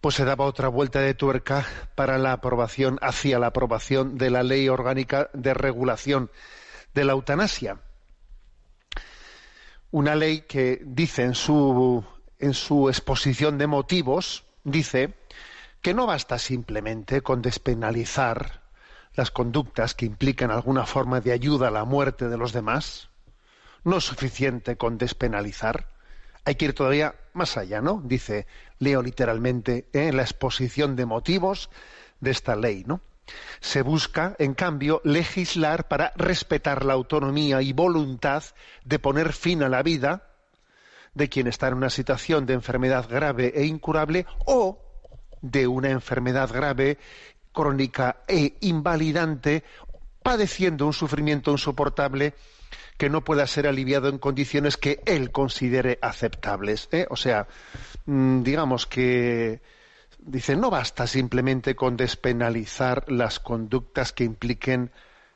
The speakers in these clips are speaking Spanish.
pues se daba otra vuelta de tuerca para la aprobación, hacia la aprobación de la Ley Orgánica de Regulación de la Eutanasia. Una ley que dice en su, en su exposición de motivos, dice que no basta simplemente con despenalizar las conductas que implican alguna forma de ayuda a la muerte de los demás. No es suficiente con despenalizar hay que ir todavía más allá, ¿no? Dice, leo literalmente en ¿eh? la exposición de motivos de esta ley, ¿no? Se busca, en cambio, legislar para respetar la autonomía y voluntad de poner fin a la vida de quien está en una situación de enfermedad grave e incurable o de una enfermedad grave, crónica e invalidante, padeciendo un sufrimiento insoportable que no pueda ser aliviado en condiciones que él considere aceptables. ¿eh? O sea, mm, digamos que dice no basta simplemente con despenalizar las conductas que impliquen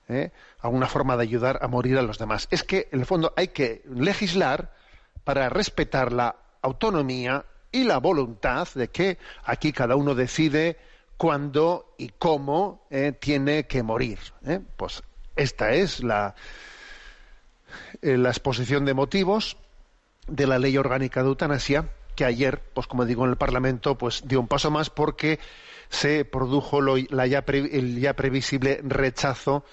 ¿eh? alguna forma de ayudar a morir a los demás. Es que en el fondo hay que legislar para respetar la autonomía y la voluntad de que aquí cada uno decide cuándo y cómo ¿eh? tiene que morir. Pues esta es la, eh, la exposición de motivos de la ley orgánica de eutanasia, que ayer, pues como digo, en el Parlamento, pues, dio un paso más porque se produjo el ya previsible rechazo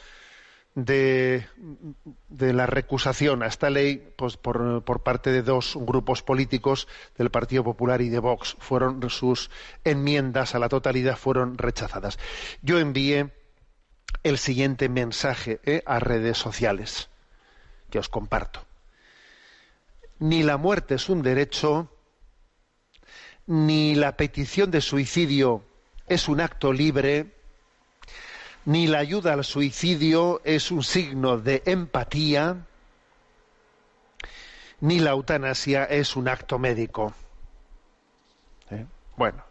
de, la recusación a esta ley pues, por, parte de dos grupos políticos del Partido Popular y de Vox. Fueron sus enmiendas a la totalidad fueron rechazadas. Yo envié el siguiente mensaje eh, a redes sociales que os comparto. Ni la muerte es un derecho, ni la petición de suicidio es un acto libre, ni la ayuda al suicidio es un signo de empatía, ni la eutanasia es un acto médico. ¿Eh? Bueno,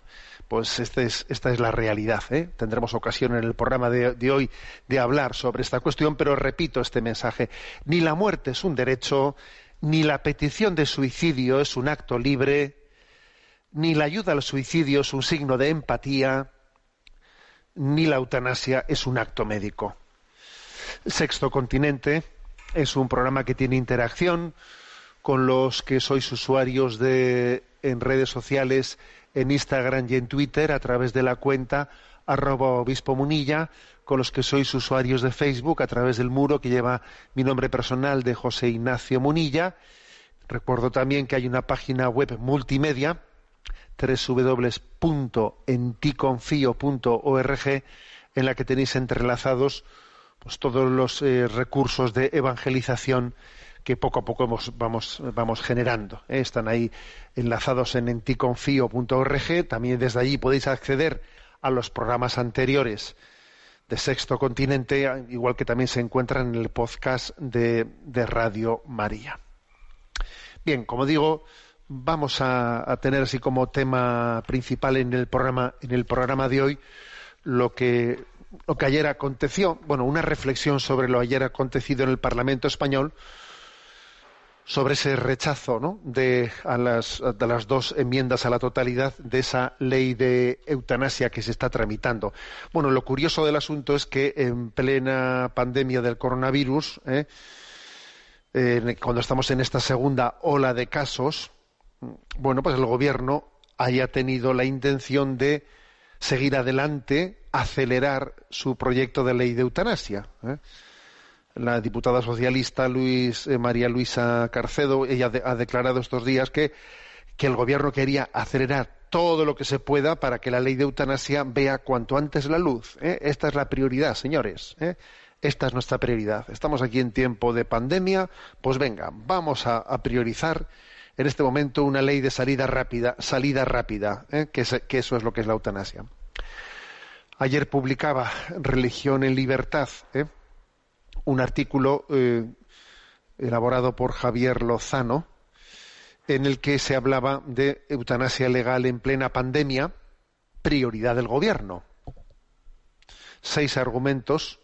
pues este esta es la realidad. ¿eh? Tendremos ocasión en el programa de, hoy de hablar sobre esta cuestión, pero repito este mensaje. Ni la muerte es un derecho, ni la petición de suicidio es un acto libre, ni la ayuda al suicidio es un signo de empatía, ni la eutanasia es un acto médico. Sexto Continente es un programa que tiene interacción con los que sois usuarios de en redes sociales en Instagram y en Twitter a través de la cuenta arroba obispo munilla, con los que sois usuarios de Facebook a través del muro que lleva mi nombre personal de José Ignacio Munilla. Recuerdo también que hay una página web multimedia www.enticonfio.org en la que tenéis entrelazados pues, todos los eh, recursos de evangelización que poco a poco hemos, vamos, generando. ¿eh? Están ahí enlazados en ...enticonfio.org... También desde allí podéis acceder a los programas anteriores de Sexto Continente, igual que también se encuentran en el podcast de, Radio María. Bien, como digo, vamos a, a, tener así como tema principal en el programa, en el programa de hoy lo que, lo que ayer aconteció, bueno, una reflexión sobre lo ayer acontecido en el Parlamento español, sobre ese rechazo de, a las, dos enmiendas a la totalidad de esa ley de eutanasia que se está tramitando. Bueno, lo curioso del asunto es que en plena pandemia del coronavirus, ¿eh? cuando estamos en esta segunda ola de casos, bueno, pues el gobierno haya tenido la intención de seguir adelante, acelerar su proyecto de ley de eutanasia. ¿eh? la diputada socialista Luis, eh, María Luisa Carcedo, ella ha declarado estos días que, el gobierno quería acelerar todo lo que se pueda para que la ley de eutanasia vea cuanto antes la luz. ¿eh? Esta es la prioridad, señores. ¿eh? Esta es nuestra prioridad. Estamos aquí en tiempo de pandemia, pues venga, vamos a, priorizar en este momento una ley de salida rápida, salida rápida, que, eso es lo que es la eutanasia. Ayer publicaba Religión en Libertad, un artículo eh, elaborado por Javier Lozano, en el que se hablaba de eutanasia legal en plena pandemia, prioridad del gobierno. Seis argumentos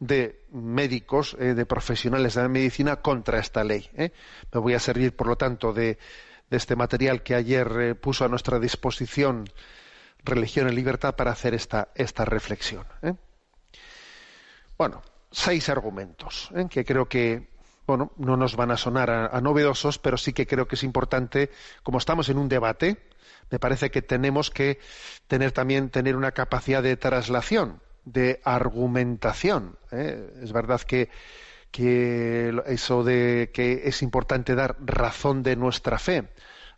de médicos, eh, de profesionales de la medicina contra esta ley. Eh. Me voy a servir, por lo tanto, de, este material que ayer puso a nuestra disposición Religión y Libertad para hacer esta, esta reflexión. Bueno, seis argumentos ¿eh? que creo que bueno, no nos van a sonar a, novedosos, pero sí que creo que es importante, como estamos en un debate, me parece que tenemos que tener también tener una capacidad de traslación, de argumentación. ¿eh? Es verdad que, que eso de que es importante dar razón de nuestra fe,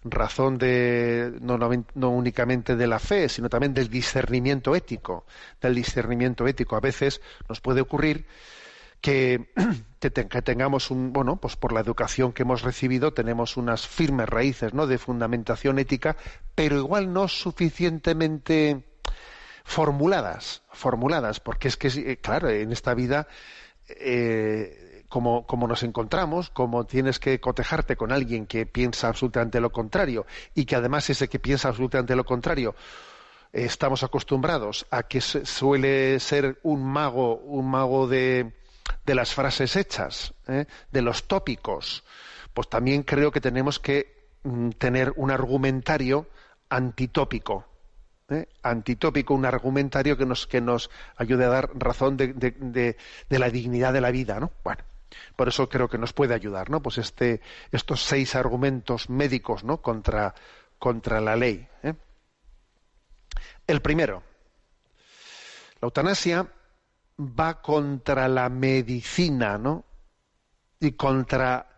razón de, no, únicamente de la fe, sino también del discernimiento ético, del discernimiento ético. A veces nos puede ocurrir que, que, tengamos un, bueno, pues por la educación que hemos recibido tenemos unas firmes raíces, ¿no? De fundamentación ética, pero igual no suficientemente formuladas, formuladas, porque es que, eh, claro, en esta vida eh, como, nos encontramos, como tienes que cotejarte con alguien que piensa absolutamente lo contrario y que además ese que piensa absolutamente lo contrario eh, estamos acostumbrados a que suele ser un mago, un mago de, de las frases hechas, ¿eh? de los tópicos, pues también creo que tenemos que mm, tener un argumentario antitópico. ¿eh? antitópico, un argumentario que nos, que nos ayude a dar razón de, la dignidad de la vida, ¿no? Bueno, por eso creo que nos puede ayudar, ¿no? Pues este, estos seis argumentos médicos, ¿no? Contra, la ley. ¿eh? El primero, la eutanasia va contra la medicina, ¿no? Y contra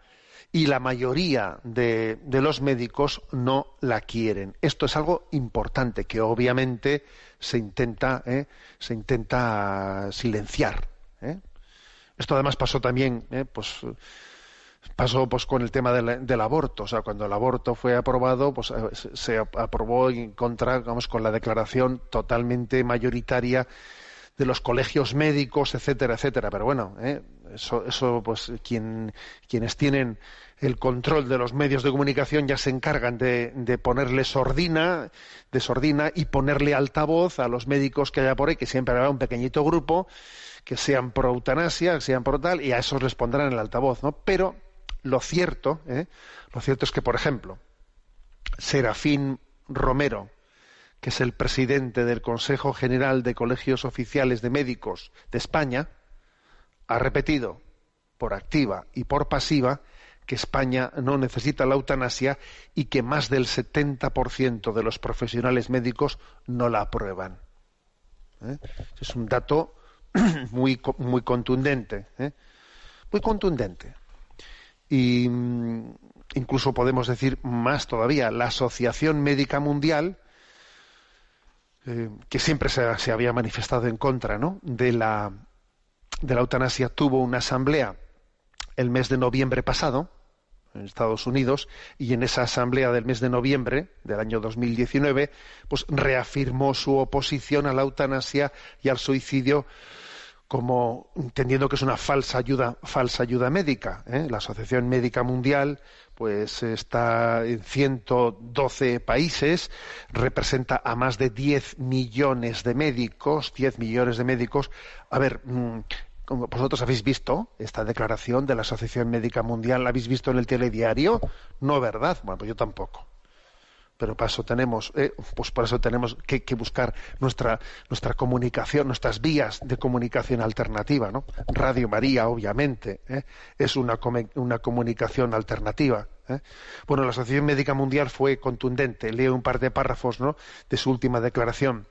y la mayoría de, de, los médicos no la quieren. Esto es algo importante que obviamente se intenta, ¿eh? se intenta silenciar. Esto además pasó también, ¿eh? pues pasó pues con el tema del, aborto, o sea, cuando el aborto fue aprobado, pues eh, se aprobó en contra, vamos, con la declaración totalmente mayoritaria de los colegios médicos, etcétera, etcétera. Pero bueno, ¿eh? eso, pues quienes tienen el control de los medios de comunicación ya se encargan de, de, ponerle sordina, desordina y ponerle altavoz a los médicos que haya por ahí, que siempre habrá un pequeñito grupo, que sean pro eutanasia, que sean pro tal, y a esos les pondrán el altavoz, ¿no? Pero lo cierto, ¿eh? lo cierto es que, por ejemplo, Serafín Romero, que es el presidente del Consejo General de Colegios Oficiales de Médicos de España, ha repetido por activa y por pasiva que España no necesita la eutanasia y que más del 70% de los profesionales médicos no la aprueban. ¿eh? Es un dato muy, contundente, ¿eh? muy contundente. Y mm, incluso podemos decir más todavía, la Asociación Médica Mundial eh, que siempre se, había manifestado en contra de, la, de la eutanasia, tuvo una asamblea el mes de noviembre pasado en Estados Unidos y en esa asamblea del mes de noviembre del año 2019 pues reafirmó su oposición a la eutanasia y al suicidio como entendiendo que es una falsa ayuda falsa ayuda médica ¿eh? la Asociación Médica Mundial pues está en 112 países, representa a más de 10 millones de médicos, 10 millones de médicos. A ver, mm, como vosotros habéis visto esta declaración de la Asociación Médica Mundial, ¿la habéis visto en el telediario? No, ¿verdad? Bueno, pues yo tampoco pero para eso tenemos, eh, pues para eso tenemos que, buscar nuestra, nuestra comunicación, nuestras vías de comunicación alternativa, ¿no? Radio María, obviamente, ¿eh? es una, una comunicación alternativa. ¿eh? Bueno, la Asociación Médica Mundial fue contundente. Leo un par de párrafos, ¿no? De su última declaración.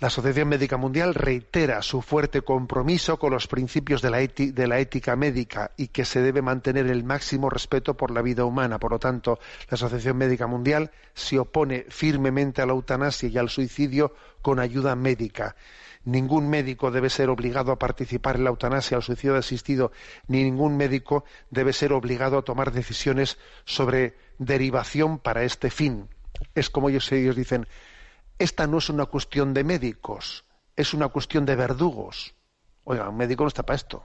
La Asociación Médica Mundial reitera su fuerte compromiso con los principios de la, ética médica y que se debe mantener el máximo respeto por la vida humana. Por lo tanto, la Asociación Médica Mundial se opone firmemente a la eutanasia y al suicidio con ayuda médica. Ningún médico debe ser obligado a participar en la eutanasia o suicidio asistido, ni ningún médico debe ser obligado a tomar decisiones sobre derivación para este fin. Es como ellos, ellos dicen, esta no es una cuestión de médicos, es una cuestión de verdugos. Oiga, un médico no está para esto.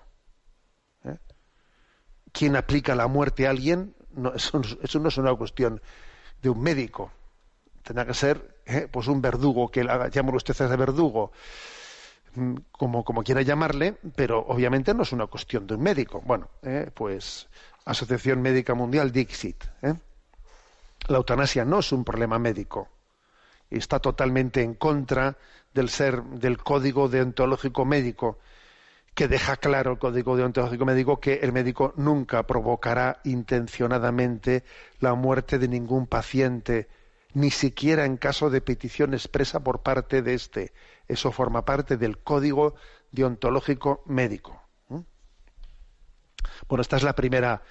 ¿eh? ¿Quién aplica la muerte a alguien? eso, no es una cuestión de un médico. Tendrá que ser ¿eh? pues un verdugo, que a usted a ese verdugo, mm, como, como quiera llamarle, pero obviamente no es una cuestión de un médico. Bueno, ¿eh? pues Asociación Médica Mundial, Dixit. La eutanasia no es un problema médico está totalmente en contra del ser del código deontológico médico que deja claro el código deontológico médico que el médico nunca provocará intencionadamente la muerte de ningún paciente ni siquiera en caso de petición expresa por parte de éste. Eso forma parte del código deontológico médico. Bueno, esta es la primera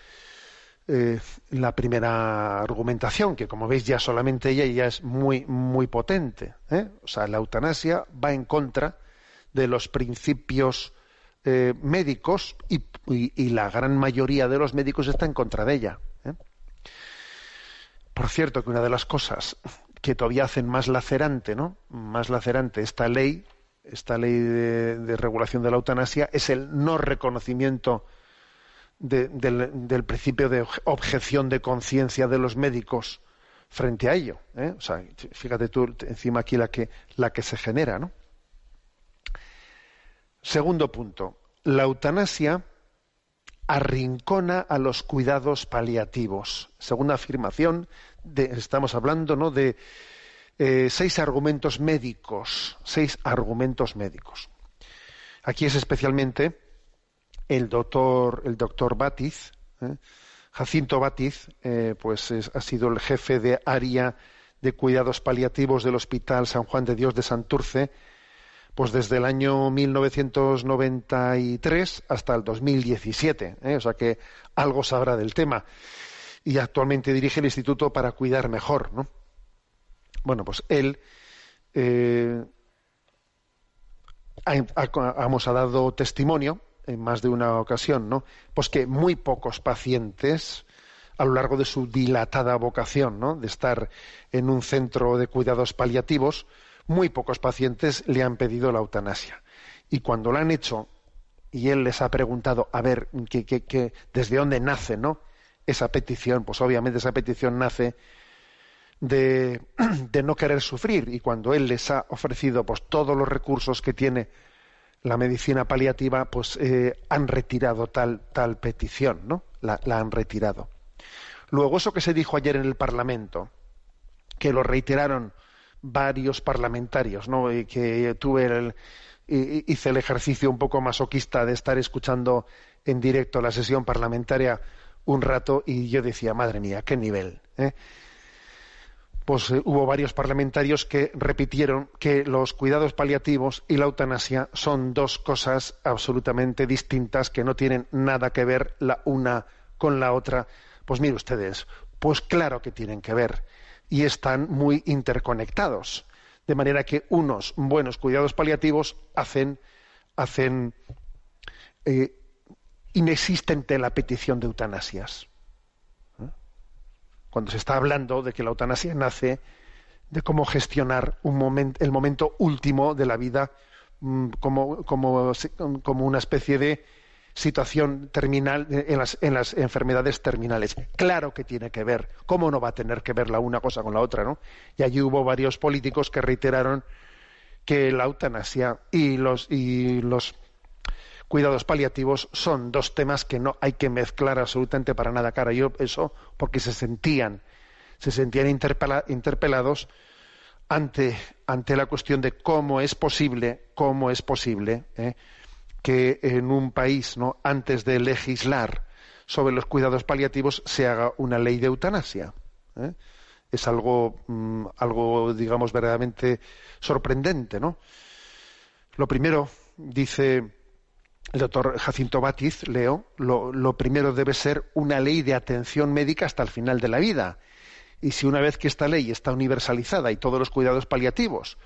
eh, la primera argumentación, que como veis ya solamente ella ya es muy, muy potente. ¿eh? O sea, la eutanasia va en contra de los principios eh, médicos y, la gran mayoría de los médicos está en contra de ella. Por cierto, que una de las cosas que todavía hacen más lacerante, ¿no? Más lacerante esta ley, esta ley de, de regulación de la eutanasia, es el no reconocimiento del, principio de objeción de conciencia de los médicos frente a ello. ¿eh? fíjate tú encima aquí la que, se genera. Segundo punto, la eutanasia arrincona a los cuidados paliativos. Segunda afirmación, estamos hablando ¿no? de eh, seis argumentos médicos, seis argumentos médicos. Aquí es especialmente el doctor, el Batiz, ¿eh? Jacinto Batiz, eh, pues ha sido el jefe de área de cuidados paliativos del Hospital San Juan de Dios de Santurce, pues desde el año 1993 hasta el 2017, ¿eh? o sea que algo sabrá del tema. Y actualmente dirige el Instituto para Cuidar Mejor, Bueno, pues él ha dado testimonio en más de una ocasión, ¿no? Pues que muy pocos pacientes a lo largo de su dilatada vocación, ¿no? De estar en un centro de cuidados paliativos, muy pocos pacientes le han pedido la eutanasia. Y cuando la han hecho y él les ha preguntado, a ver, ¿desde dónde nace, no? Esa petición, pues obviamente esa petición nace de, de no querer sufrir y cuando él les ha ofrecido pues todos los recursos que tiene la medicina paliativa pues eh, han retirado tal, tal petición, ¿no? La, la, han retirado. Luego, eso que se dijo ayer en el Parlamento, que lo reiteraron varios parlamentarios, ¿no? Y que tuve el, hice el ejercicio un poco masoquista de estar escuchando en directo la sesión parlamentaria un rato y yo decía, madre mía, qué nivel. ¿eh? pues eh, hubo varios parlamentarios que repitieron que los cuidados paliativos y la eutanasia son dos cosas absolutamente distintas que no tienen nada que ver la una con la otra. Pues mire ustedes, pues claro que tienen que ver y están muy interconectados. De manera que unos buenos cuidados paliativos hacen, eh, inexistente la petición de eutanasias cuando se está hablando de que la eutanasia nace de cómo gestionar el momento último de la vida mm, como, una especie de situación terminal eh, en las, enfermedades terminales. Claro que tiene que ver, cómo no va a tener que ver la una cosa con la otra, Y allí hubo varios políticos que reiteraron que la eutanasia y los cuidados paliativos son dos temas que no hay que mezclar absolutamente para nada. Cara, yo eso porque se sentían, se sentían interpelados ante, ante la cuestión de cómo es posible, cómo es posible eh, que en un país, ¿no? antes de legislar sobre los cuidados paliativos, se haga una ley de eutanasia. Eh. Es algo, mm, algo, digamos, verdaderamente sorprendente, ¿no? Lo primero, dice el doctor Jacinto Batiz, leo, lo, lo, primero debe ser una ley de atención médica hasta el final de la vida. Y si una vez que esta ley está universalizada y todos los cuidados paliativos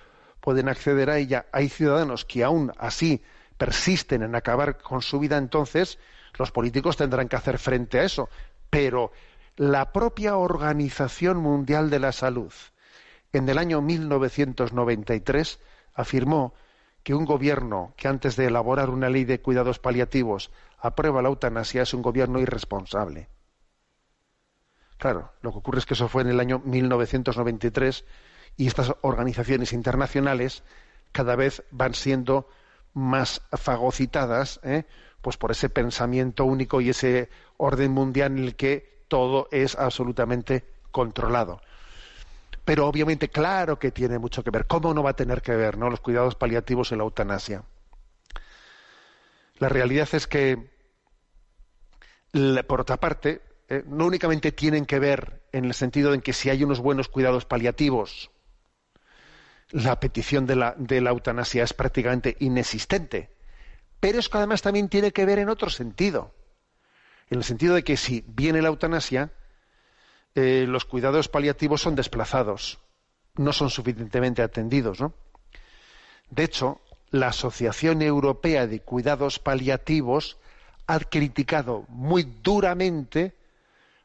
pueden acceder a ella, hay ciudadanos que aún así persisten en acabar con su vida, entonces los políticos tendrán que hacer frente a eso. Pero la propia Organización Mundial de la Salud, en el año 1993, afirmó que un gobierno que antes de elaborar una ley de cuidados paliativos aprueba la eutanasia es un gobierno irresponsable. Claro, lo que ocurre es que eso fue en el año 1993 y estas organizaciones internacionales cada vez van siendo más fagocitadas ¿eh? pues por ese pensamiento único y ese orden mundial en el que todo es absolutamente controlado. Pero obviamente, claro que tiene mucho que ver. ¿Cómo no va a tener que ver ¿no? los cuidados paliativos en la eutanasia? La realidad es que, por otra parte, eh, no únicamente tienen que ver en el sentido en que si hay unos buenos cuidados paliativos, la petición de la, de la eutanasia es prácticamente inexistente, pero es que además también tiene que ver en otro sentido, en el sentido de que si viene la eutanasia, eh, los cuidados paliativos son desplazados, no son suficientemente atendidos. ¿no? De hecho, la Asociación Europea de Cuidados Paliativos ha criticado muy duramente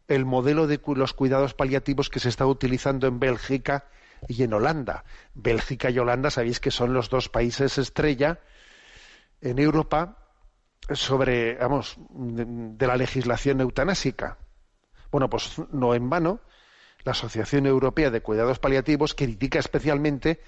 el modelo de los cuidados paliativos que se está utilizando en Bélgica y en Holanda. Bélgica y Holanda, sabéis que son los dos países estrella en Europa sobre, de, de la legislación eutanásica. Bueno, pues no en vano, la Asociación Europea de Cuidados Paliativos critica especialmente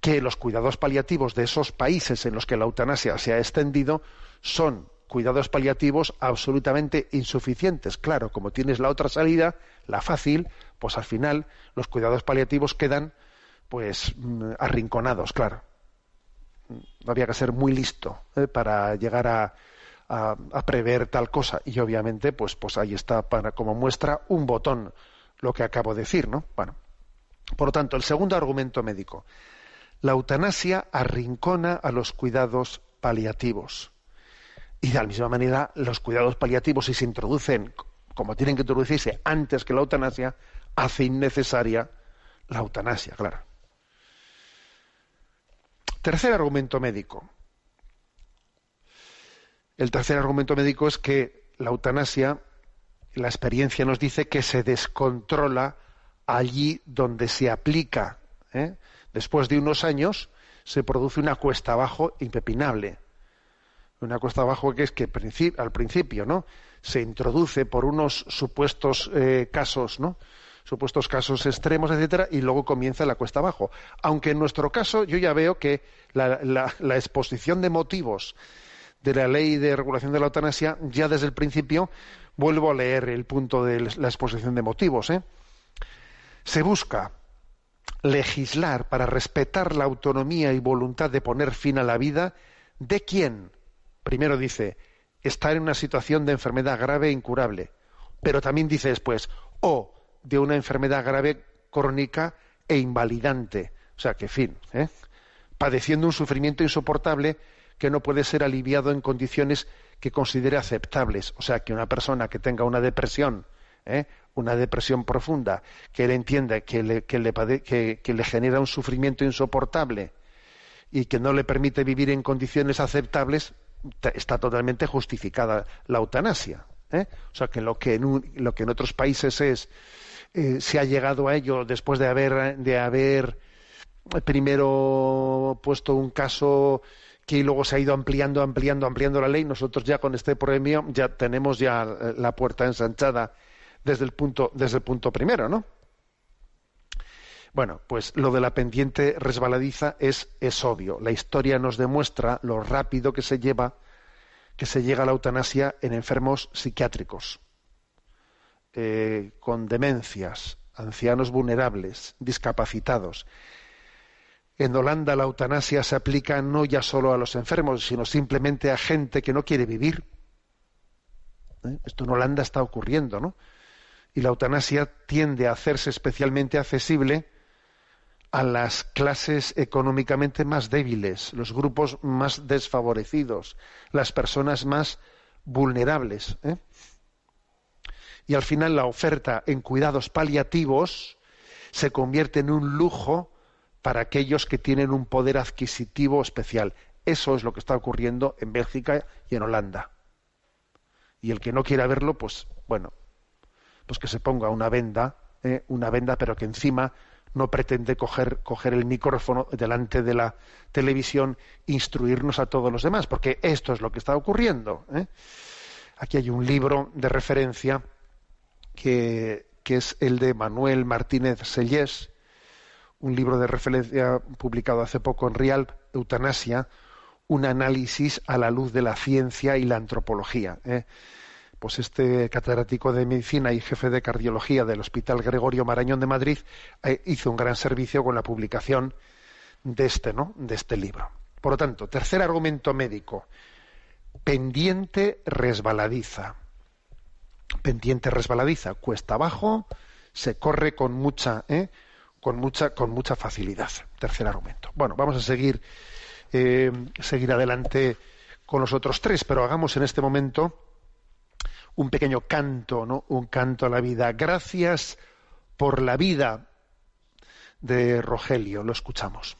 que los cuidados paliativos de esos países en los que la eutanasia se ha extendido son cuidados paliativos absolutamente insuficientes. Claro, como tienes la otra salida, la fácil, pues al final los cuidados paliativos quedan pues arrinconados, claro. Había que ser muy listo ¿eh? para llegar a, a, prever tal cosa. Y obviamente, pues, pues ahí está para, como muestra un botón lo que acabo de decir, ¿no? Bueno, por lo tanto, el segundo argumento médico. La eutanasia arrincona a los cuidados paliativos. Y de la misma manera, los cuidados paliativos, si se introducen como tienen que introducirse antes que la eutanasia, hace innecesaria la eutanasia, claro. Tercer argumento médico. El tercer argumento médico es que la eutanasia, la experiencia nos dice que se descontrola allí donde se aplica. ¿eh? Después de unos años se produce una cuesta abajo impepinable. Una cuesta abajo que es que al principio, ¿no? Se introduce por unos supuestos eh, casos, ¿no? supuestos casos extremos, etcétera, y luego comienza la cuesta abajo. Aunque en nuestro caso yo ya veo que la exposición de motivos de la ley de regulación de la eutanasia, ya desde el principio vuelvo a leer el punto de la exposición de motivos. ¿eh? Se busca legislar para respetar la autonomía y voluntad de poner fin a la vida de quien, primero dice, está en una situación de enfermedad grave e incurable, pero también dice después, o de una enfermedad grave crónica e invalidante. O sea, que fin, ¿eh? padeciendo un sufrimiento insoportable que no puede ser aliviado en condiciones que considere aceptables. O sea, que una persona que tenga una depresión, ¿eh? una depresión profunda, que él entienda que le, que genera un sufrimiento insoportable y que no le permite vivir en condiciones aceptables, está totalmente justificada la eutanasia. ¿eh? O sea, que lo que en, otros países es, eh, se ha llegado a ello después de haber, de haber primero puesto un caso y luego se ha ido ampliando, ampliando, ampliando la ley. Nosotros ya con este premio ya tenemos ya eh, la puerta ensanchada desde el punto, desde el punto primero, ¿no? Bueno, pues lo de la pendiente resbaladiza es, es obvio. La historia nos demuestra lo rápido que se lleva, que se llega a la eutanasia en enfermos psiquiátricos, eh, con demencias, ancianos vulnerables, discapacitados. En Holanda la eutanasia se aplica no ya solo a los enfermos, sino simplemente a gente que no quiere vivir. ¿Eh? Esto en Holanda está ocurriendo, ¿no? Y la eutanasia tiende a hacerse especialmente accesible a las clases económicamente más débiles, los grupos más desfavorecidos, las personas más vulnerables. ¿eh? Y al final la oferta en cuidados paliativos se convierte en un lujo para aquellos que tienen un poder adquisitivo especial. Eso es lo que está ocurriendo en Bélgica y en Holanda. Y el que no quiera verlo, pues bueno, pues que se ponga una venda, eh, una venda, pero que encima no pretende coger, el micrófono delante de la televisión, instruirnos a todos los demás, porque esto es lo que está ocurriendo. Eh. Aquí hay un libro de referencia que, que es el de Manuel Martínez Sellés, un libro de referencia publicado hace poco en Real Eutanasia, un análisis a la luz de la ciencia y la antropología. ¿eh? Pues este catedrático de medicina y jefe de cardiología del Hospital Gregorio Marañón de Madrid eh, hizo un gran servicio con la publicación de este, ¿no? de este libro. Por lo tanto, tercer argumento médico, pendiente resbaladiza. Pendiente resbaladiza, cuesta abajo, se corre con mucha... ¿eh? con mucha, con mucha facilidad. Tercer argumento. Bueno, vamos a seguir, eh, seguir adelante con los otros tres, pero hagamos en este momento un pequeño canto, ¿no? Un canto a la vida. Gracias por la vida de Rogelio. Lo escuchamos.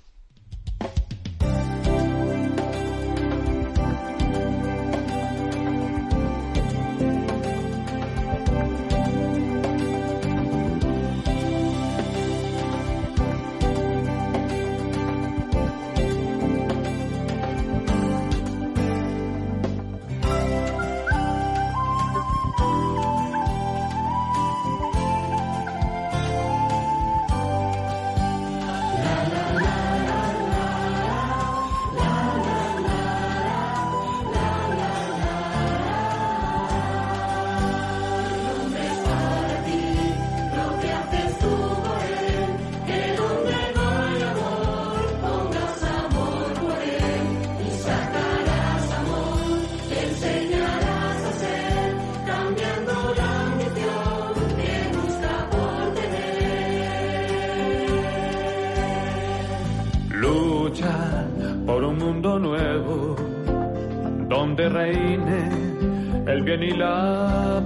bien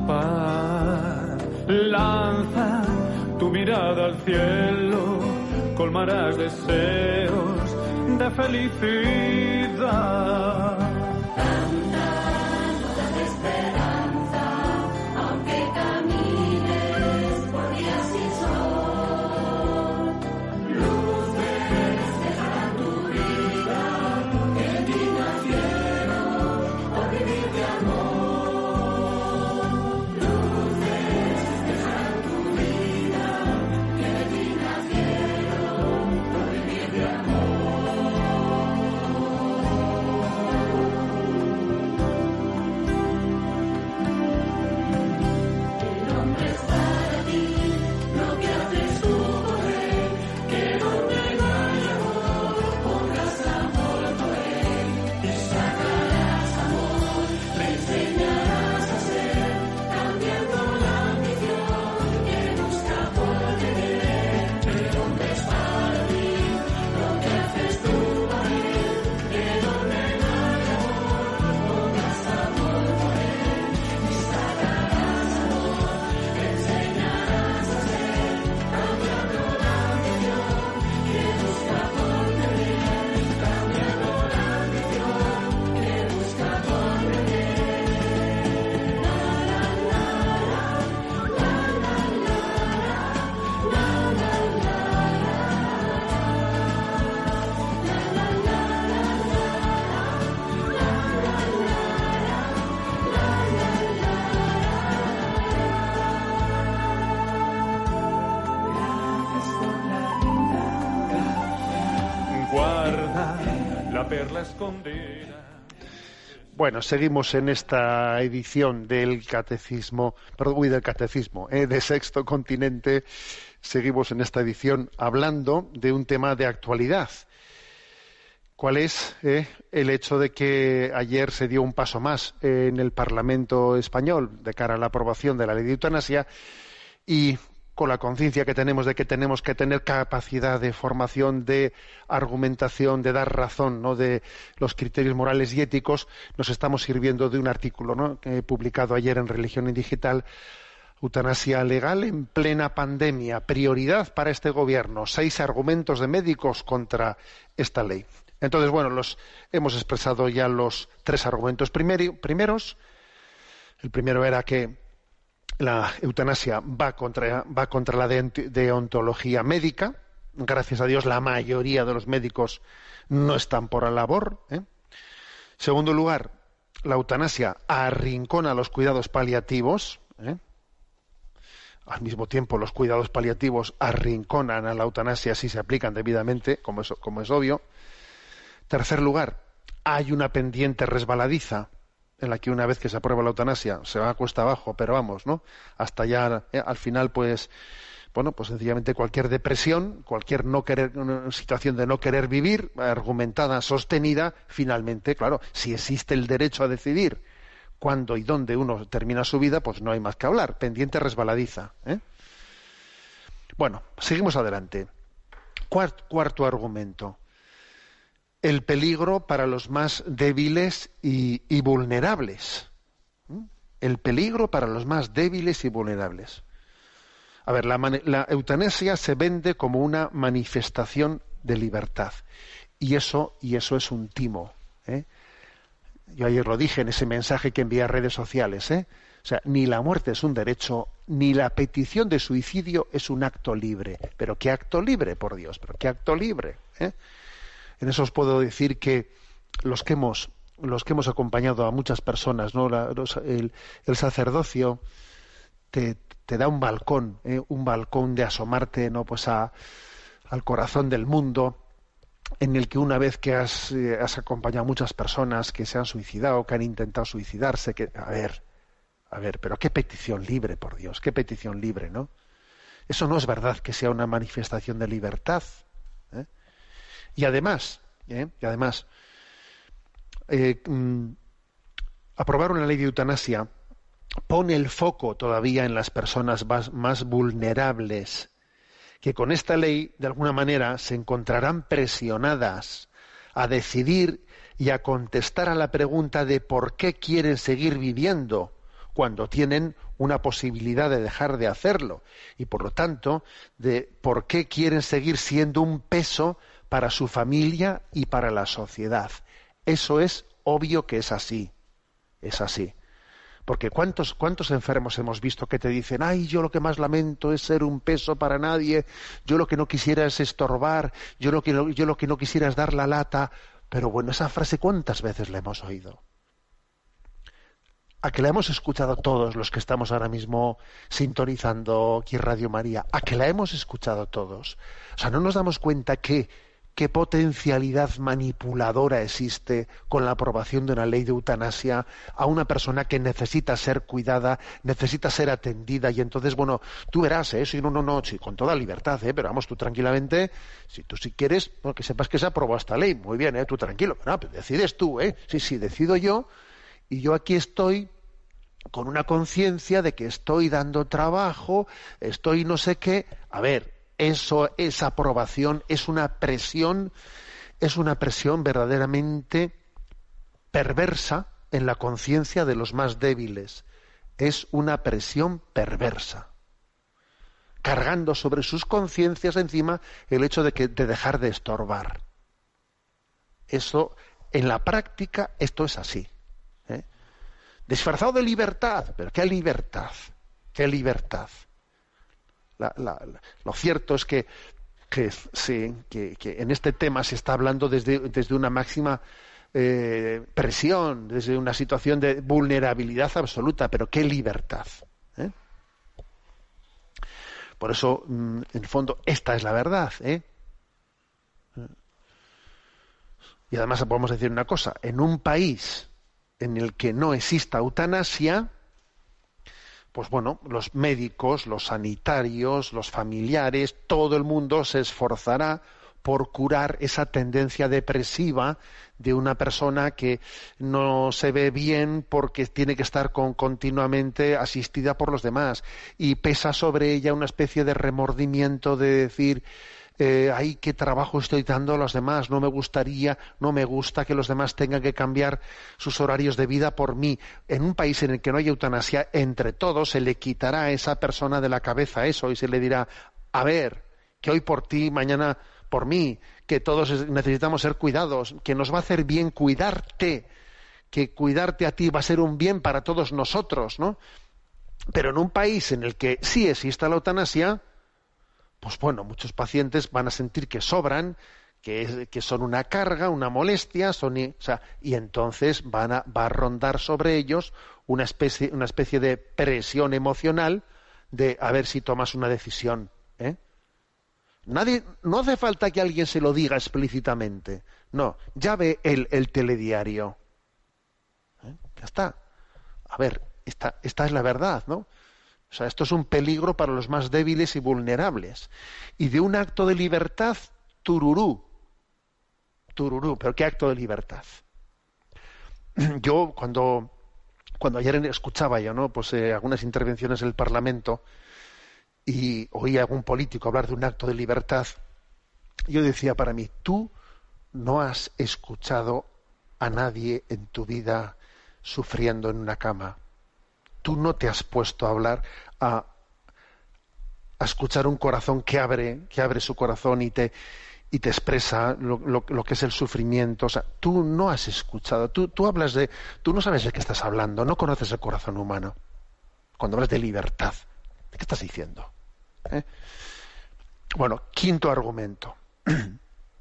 paz lanza tu mirada al cielo, colmarás deseos de felicidad. Bueno, seguimos en esta edición del catecismo, perdón, del catecismo, eh, de Sexto Continente. Seguimos en esta edición hablando de un tema de actualidad. ¿Cuál es eh, el hecho de que ayer se dio un paso más en el Parlamento español de cara a la aprobación de la ley de eutanasia y con la conciencia que tenemos de que tenemos que tener capacidad de formación, de argumentación, de dar razón, ¿no? de los criterios morales y éticos, nos estamos sirviendo de un artículo ¿no? publicado ayer en Religión y Digital, Eutanasia legal en plena pandemia, prioridad para este gobierno, seis argumentos de médicos contra esta ley. Entonces, bueno, los, hemos expresado ya los tres argumentos primeros. El primero era que la eutanasia va contra, la deontología médica. Gracias a Dios, la mayoría de los médicos no están por la labor. ¿eh? Segundo lugar, la eutanasia arrincona los cuidados paliativos. ¿eh? Al mismo tiempo, los cuidados paliativos arrinconan a la eutanasia si se aplican debidamente, como como es obvio. Tercer lugar, hay una pendiente resbaladiza en la que una vez que se aprueba la eutanasia se va a cuesta abajo, pero vamos, ¿no? Hasta ya eh, al final, pues, bueno, pues sencillamente cualquier depresión, cualquier no querer, situación de no querer vivir, argumentada, sostenida, finalmente, claro, si existe el derecho a decidir cuándo y dónde uno termina su vida, pues no hay más que hablar, pendiente resbaladiza. ¿eh? Bueno, seguimos adelante. cuarto argumento el peligro para los más débiles y, vulnerables. ¿Mm? El peligro para los más débiles y vulnerables. A ver, la, eutanasia se vende como una manifestación de libertad. Y eso, y eso es un timo. ¿eh? Yo ayer lo dije en ese mensaje que envía a redes sociales. ¿eh? O sea, ni la muerte es un derecho, ni la petición de suicidio es un acto libre. Pero qué acto libre, por Dios, pero qué acto libre. ¿eh? En eso os puedo decir que los que hemos, los que hemos acompañado a muchas personas, ¿no? el, sacerdocio te, da un balcón, ¿eh? un balcón de asomarte ¿no? pues al corazón del mundo, en el que una vez que has, eh, has, acompañado a muchas personas que se han suicidado, que han intentado suicidarse, que, a ver, a ver, pero qué petición libre, por Dios, qué petición libre, ¿no? Eso no es verdad que sea una manifestación de libertad. Y además, ¿eh? además eh, mm, aprobar una ley de eutanasia pone el foco todavía en las personas más vulnerables, que con esta ley, de alguna manera, se encontrarán presionadas a decidir y a contestar a la pregunta de por qué quieren seguir viviendo cuando tienen una posibilidad de dejar de hacerlo y por lo tanto de por qué quieren seguir siendo un peso para su familia y para la sociedad. Eso es obvio que es así. Es así. Porque ¿cuántos, cuántos enfermos hemos visto que te dicen, ay, yo lo que más lamento es ser un peso para nadie, yo lo que no quisiera es estorbar, yo lo que no, yo lo que no quisiera es dar la lata. Pero bueno, esa frase cuántas veces la hemos oído. A que la hemos escuchado todos los que estamos ahora mismo sintonizando aquí Radio María, a que la hemos escuchado todos. O sea, no nos damos cuenta que qué potencialidad manipuladora existe con la aprobación de una ley de eutanasia a una persona que necesita ser cuidada, necesita ser atendida y entonces, bueno, tú verás, eso ¿eh? en no, no, no, con toda libertad, ¿eh? pero vamos tú tranquilamente, si tú si quieres, porque pues sepas que se aprobó esta ley, muy bien, ¿eh? tú tranquilo, pero, pues decides tú, ¿eh? sí, sí, decido yo y yo aquí estoy con una conciencia de que estoy dando trabajo, estoy no sé qué, a ver, eso, es aprobación es una presión, es una presión verdaderamente perversa en la conciencia de los más débiles. Es una presión perversa, cargando sobre sus conciencias encima el hecho de, que, dejar de estorbar. Eso, en la práctica, esto es así. ¿eh? Disfrazado de libertad, pero ¿qué libertad? ¿Qué libertad? lo cierto es que, que, en este tema se está hablando desde, una máxima eh, presión, desde una situación de vulnerabilidad absoluta, pero qué libertad. ¿eh? Por eso, mm, en el fondo, esta es la verdad. ¿eh? Y además podemos decir una cosa, en un país en el que no exista eutanasia, pues bueno, los médicos, los sanitarios, los familiares, todo el mundo se esforzará por curar esa tendencia depresiva de una persona que no se ve bien porque tiene que estar con, continuamente asistida por los demás y pesa sobre ella una especie de remordimiento de decir eh, ay, qué trabajo estoy dando a los demás, no me gustaría, no me gusta que los demás tengan que cambiar sus horarios de vida por mí. En un país en el que no hay eutanasia, entre todos se le quitará a esa persona de la cabeza eso y se le dirá, a ver, que hoy por ti, mañana por mí, que todos necesitamos ser cuidados, que nos va a hacer bien cuidarte, que cuidarte a ti va a ser un bien para todos nosotros, ¿no? Pero en un país en el que sí exista la eutanasia, pues bueno, muchos pacientes van a sentir que sobran, que, que son una carga, una molestia, son, y entonces van a, va a rondar sobre ellos una especie, una especie de presión emocional de a ver si tomas una decisión. ¿eh? Nadie, no hace falta que alguien se lo diga explícitamente. No, ya ve el telediario. ¿Eh? Ya está. A ver, esta es la verdad, ¿no? O sea, esto es un peligro para los más débiles y vulnerables. Y de un acto de libertad, tururú. Tururú, pero ¿qué acto de libertad? Yo cuando, cuando ayer escuchaba yo, ¿no? Pues eh, algunas intervenciones del Parlamento y oía a algún político hablar de un acto de libertad, yo decía para mí, tú no has escuchado a nadie en tu vida sufriendo en una cama tú no te has puesto a hablar, a, escuchar un corazón que abre, que abre su corazón y te, y te expresa lo, que es el sufrimiento. O sea, tú no has escuchado, tú, tú hablas de, tú no sabes de qué estás hablando, no conoces el corazón humano. Cuando hablas de libertad, ¿de qué estás diciendo? ¿Eh? Bueno, quinto argumento.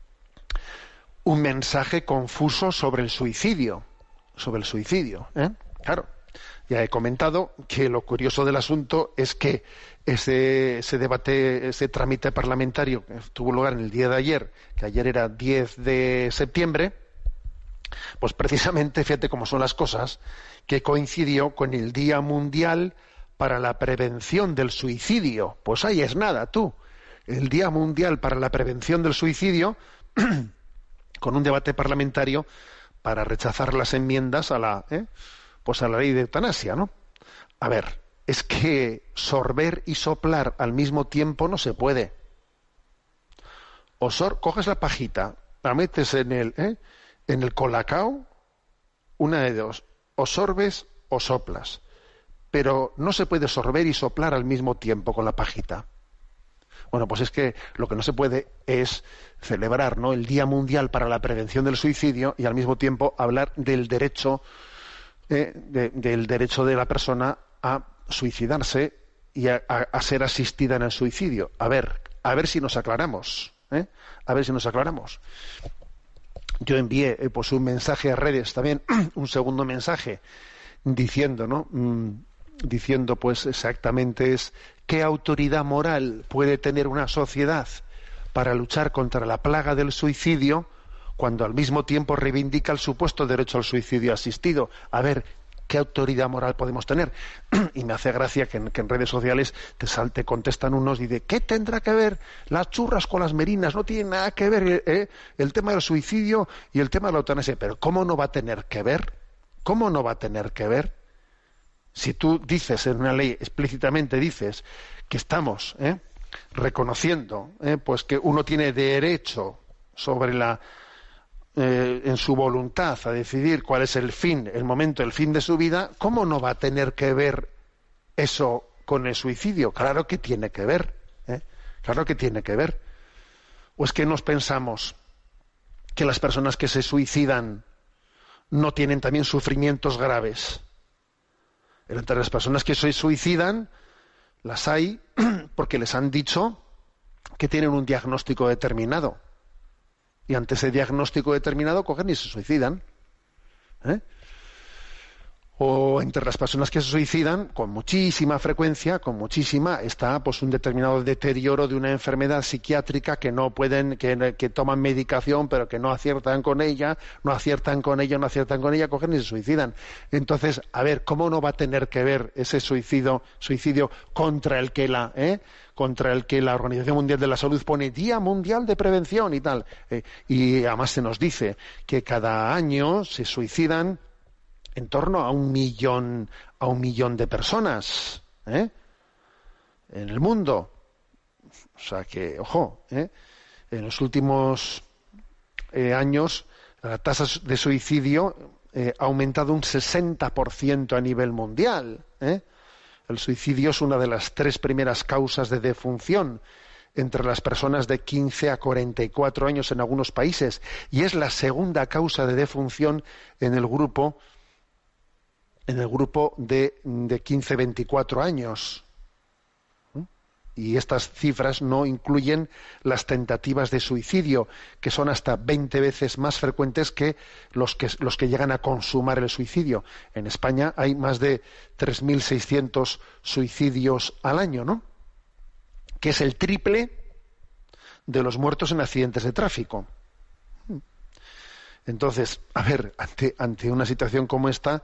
Un mensaje confuso sobre el suicidio, sobre el suicidio. ¿eh? Claro, ya he comentado que lo curioso del asunto es que ese, debate, ese trámite parlamentario que tuvo lugar en el día de ayer, que ayer era 10 de septiembre, pues precisamente, fíjate cómo son las cosas, que coincidió con el Día Mundial para la Prevención del Suicidio. Pues ahí es nada, tú. El Día Mundial para la Prevención del Suicidio, con un debate parlamentario para rechazar las enmiendas a la, ¿eh? pues a la ley de eutanasia, ¿no? A ver, es que sorber y soplar al mismo tiempo no se puede. O coges la pajita, la metes en el, ¿eh? en el colacao, una de dos, o sorbes o soplas. Pero no se puede sorber y soplar al mismo tiempo con la pajita. Bueno, pues es que lo que no se puede es celebrar ¿no? el Día Mundial para la Prevención del Suicidio y al mismo tiempo hablar del derecho eh, del derecho de la persona a suicidarse y a, ser asistida en el suicidio. A ver, a ver si nos aclaramos. ¿eh? A ver si nos aclaramos. Yo envié eh, pues un mensaje a redes también, un segundo mensaje, diciendo, ¿no? Mm, diciendo pues exactamente es qué autoridad moral puede tener una sociedad para luchar contra la plaga del suicidio cuando al mismo tiempo reivindica el supuesto derecho al suicidio asistido. A ver, ¿qué autoridad moral podemos tener? y me hace gracia que en, redes sociales te, salte, contestan unos y de ¿qué tendrá que ver las churras con las merinas? No tiene nada que ver eh, eh, el tema del suicidio y el tema de la eutanasia. Pero ¿cómo no va a tener que ver? ¿Cómo no va a tener que ver? Si tú dices en una ley, explícitamente dices que estamos eh, reconociendo pues que uno tiene derecho sobre la eh, en su voluntad a decidir cuál es el fin, el momento, el fin de su vida, ¿cómo no va a tener que ver eso con el suicidio? Claro que tiene que ver, ¿eh? claro que tiene que ver. ¿O es que nos pensamos que las personas que se suicidan no tienen también sufrimientos graves? Entre las personas que se suicidan, las hay porque les han dicho que tienen un diagnóstico determinado y ante ese diagnóstico determinado cogen y se suicidan. ¿eh? o entre las personas que se suicidan con muchísima frecuencia, con muchísima, está pues un determinado deterioro de una enfermedad psiquiátrica que no pueden, que, toman medicación pero que no aciertan con ella, no aciertan con ella, no aciertan con ella, cogen y se suicidan. Entonces, a ver, ¿cómo no va a tener que ver ese suicidio, suicidio contra el que la, eh, contra el que la Organización Mundial de la Salud pone Día Mundial de Prevención y tal? Eh, y además se nos dice que cada año se suicidan en torno a un millón, a un millón de personas ¿eh? en el mundo. O sea que, ojo, ¿eh? en los últimos eh, años la tasa de suicidio ha aumentado un 60% a nivel mundial. El suicidio es una de las tres primeras causas de defunción entre las personas de 15 a 44 años en algunos países y es la segunda causa de defunción en el grupo en el grupo de, de 15-24 años. ¿Mm? Y estas cifras no incluyen las tentativas de suicidio, que son hasta 20 veces más frecuentes que los que, los que llegan a consumar el suicidio. En España hay más de 3.600 suicidios al año, ¿no? Que es el triple de los muertos en accidentes de tráfico. ¿Mm? Entonces, a ver, ante una situación como esta,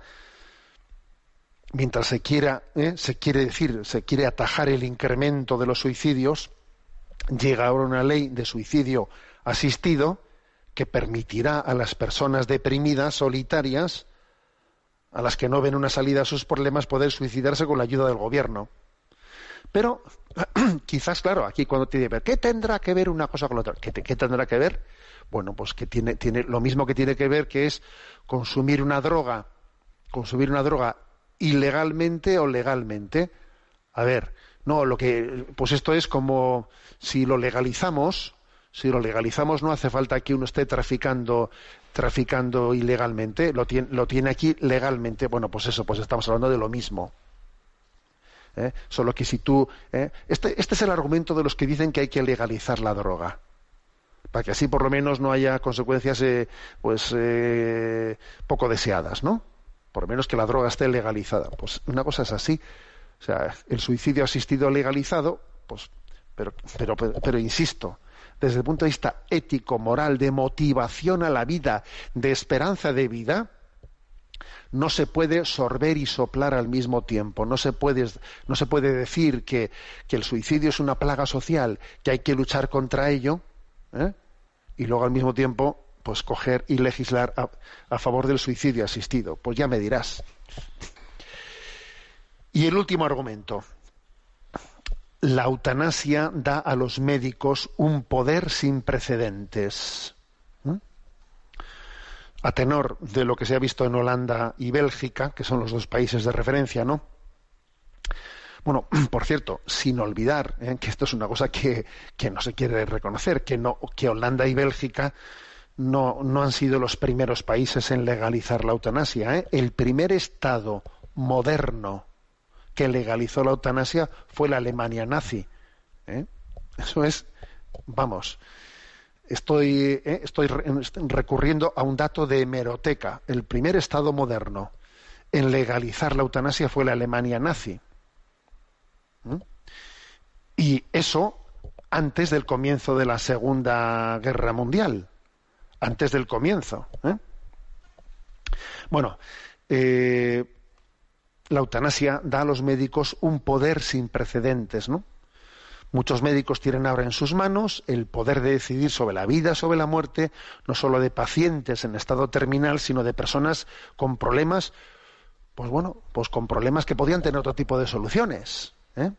mientras se quiera, ¿eh? se quiere decir, se quiere atajar el incremento de los suicidios, llega ahora una ley de suicidio asistido que permitirá a las personas deprimidas, solitarias, a las que no ven una salida a sus problemas, poder suicidarse con la ayuda del gobierno. Pero quizás, claro, aquí cuando te ver ¿qué tendrá que ver una cosa con la otra? ¿Qué, ¿Qué, tendrá que ver? Bueno, pues que tiene, tiene lo mismo que tiene que ver que es consumir una droga, consumir una droga ilegalmente o legalmente. A ver, no, lo que, pues esto es como si lo legalizamos, si lo legalizamos no hace falta que uno esté traficando, traficando ilegalmente, lo tiene, aquí legalmente. Bueno, pues eso, pues estamos hablando de lo mismo. ¿Eh? Solo que si tú, ¿eh? este, este es el argumento de los que dicen que hay que legalizar la droga para que así por lo menos no haya consecuencias eh, pues eh, poco deseadas no por menos que la droga esté legalizada. Pues una cosa es así. O sea, el suicidio asistido legalizado, pues, pero, pero, pero, insisto, desde el punto de vista ético, moral, de motivación a la vida, de esperanza de vida, no se puede sorber y soplar al mismo tiempo, no se puede, no se puede decir que, que, el suicidio es una plaga social, que hay que luchar contra ello, ¿eh? y luego al mismo tiempo pues coger y legislar a, favor del suicidio asistido. Pues ya me dirás. Y el último argumento. La eutanasia da a los médicos un poder sin precedentes. ¿Mm? A tenor de lo que se ha visto en Holanda y Bélgica, que son los dos países de referencia, ¿no? Bueno, por cierto, sin olvidar ¿eh? que esto es una cosa que, que no se quiere reconocer, que, no, que Holanda y Bélgica no, han sido los primeros países en legalizar la eutanasia. ¿eh? El primer Estado moderno que legalizó la eutanasia fue la Alemania nazi. ¿eh? Eso es, vamos, estoy, ¿eh? estoy recurriendo a un dato de hemeroteca. El primer Estado moderno en legalizar la eutanasia fue la Alemania nazi. Y eso antes del comienzo de la Segunda Guerra Mundial antes del comienzo. ¿eh? Bueno, eh, la eutanasia da a los médicos un poder sin precedentes, ¿no? Muchos médicos tienen ahora en sus manos el poder de decidir sobre la vida, sobre la muerte, no solo de pacientes en estado terminal, sino de personas con problemas, pues bueno, pues con problemas que podían tener otro tipo de soluciones. ¿eh?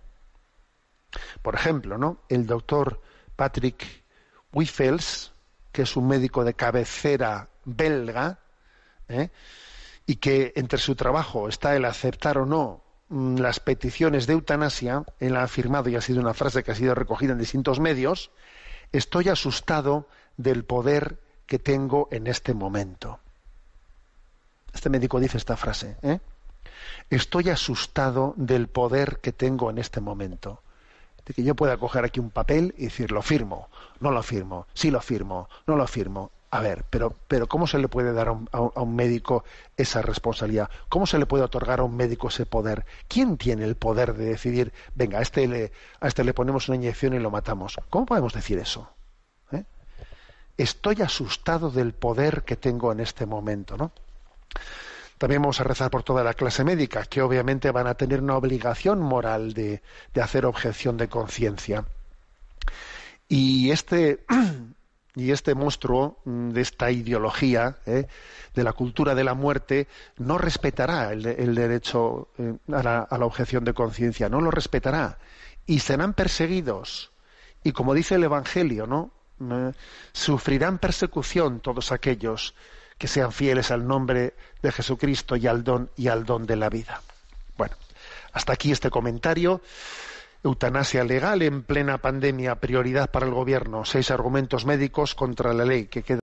Por ejemplo, ¿no? El doctor Patrick Wiffels, que es un médico de cabecera belga, ¿eh? y que entre su trabajo está el aceptar o no mm, las peticiones de eutanasia, él ha afirmado, y ha sido una frase que ha sido recogida en distintos medios, estoy asustado del poder que tengo en este momento. Este médico dice esta frase, ¿eh? estoy asustado del poder que tengo en este momento de que yo pueda coger aquí un papel y decir, lo firmo, no lo firmo, sí lo firmo, no lo firmo. A ver, pero, pero ¿cómo se le puede dar a un, médico esa responsabilidad? ¿Cómo se le puede otorgar a un médico ese poder? ¿Quién tiene el poder de decidir, venga, a este le, este le ponemos una inyección y lo matamos? ¿Cómo podemos decir eso? ¿Eh? Estoy asustado del poder que tengo en este momento, ¿no? También vamos a rezar por toda la clase médica, que obviamente van a tener una obligación moral de, hacer objeción de conciencia. Y este, y este monstruo de esta ideología ¿eh? de la cultura de la muerte no respetará el, derecho eh, a la, a la objeción de conciencia, no lo respetará. Y serán perseguidos. Y como dice el Evangelio, ¿no? Eh, sufrirán persecución todos aquellos que sean fieles al nombre de Jesucristo y al don y al don de la vida. Bueno, hasta aquí este comentario. Eutanasia legal en plena pandemia, prioridad para el gobierno. Seis argumentos médicos contra la ley que queda